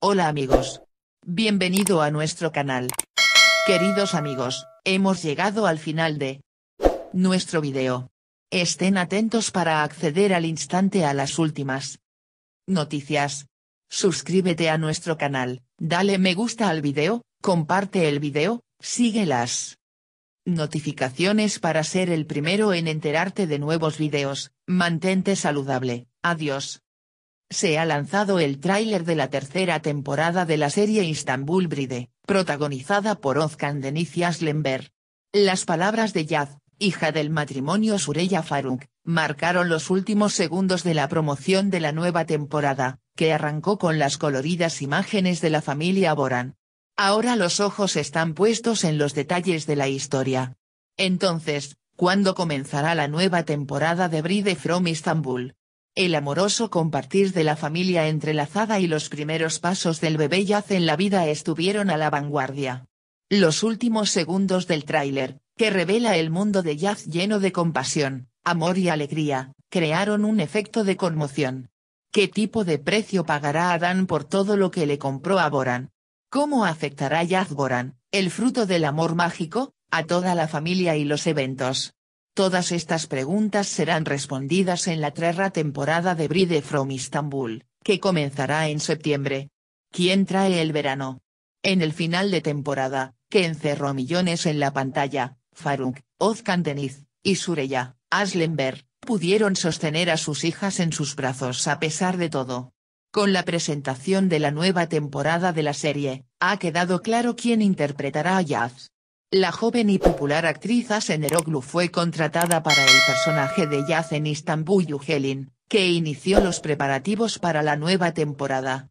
Hola amigos. Bienvenido a nuestro canal. Queridos amigos, hemos llegado al final de nuestro video. Estén atentos para acceder al instante a las últimas noticias. Suscríbete a nuestro canal, dale me gusta al video, comparte el video, síguelas. notificaciones para ser el primero en enterarte de nuevos videos, mantente saludable, adiós se ha lanzado el tráiler de la tercera temporada de la serie Istanbul Bride, protagonizada por Ozkan Deniz y Las palabras de Yaz, hija del matrimonio Sureya Faruk, marcaron los últimos segundos de la promoción de la nueva temporada, que arrancó con las coloridas imágenes de la familia Boran. Ahora los ojos están puestos en los detalles de la historia. Entonces, ¿cuándo comenzará la nueva temporada de Bride from Istanbul? El amoroso compartir de la familia entrelazada y los primeros pasos del bebé Yaz en la vida estuvieron a la vanguardia. Los últimos segundos del tráiler, que revela el mundo de Yaz lleno de compasión, amor y alegría, crearon un efecto de conmoción. ¿Qué tipo de precio pagará Adán por todo lo que le compró a Boran? ¿Cómo afectará Yaz Boran, el fruto del amor mágico, a toda la familia y los eventos? Todas estas preguntas serán respondidas en la tercera temporada de Bride from Istanbul, que comenzará en septiembre. ¿Quién trae el verano? En el final de temporada, que encerró millones en la pantalla, Faruk, Ozkan Deniz, y Sureya, Aslenberg, pudieron sostener a sus hijas en sus brazos a pesar de todo. Con la presentación de la nueva temporada de la serie, ha quedado claro quién interpretará a Yaz. La joven y popular actriz Eroglu fue contratada para el personaje de Yaz en Istanbul Yücelin, que inició los preparativos para la nueva temporada.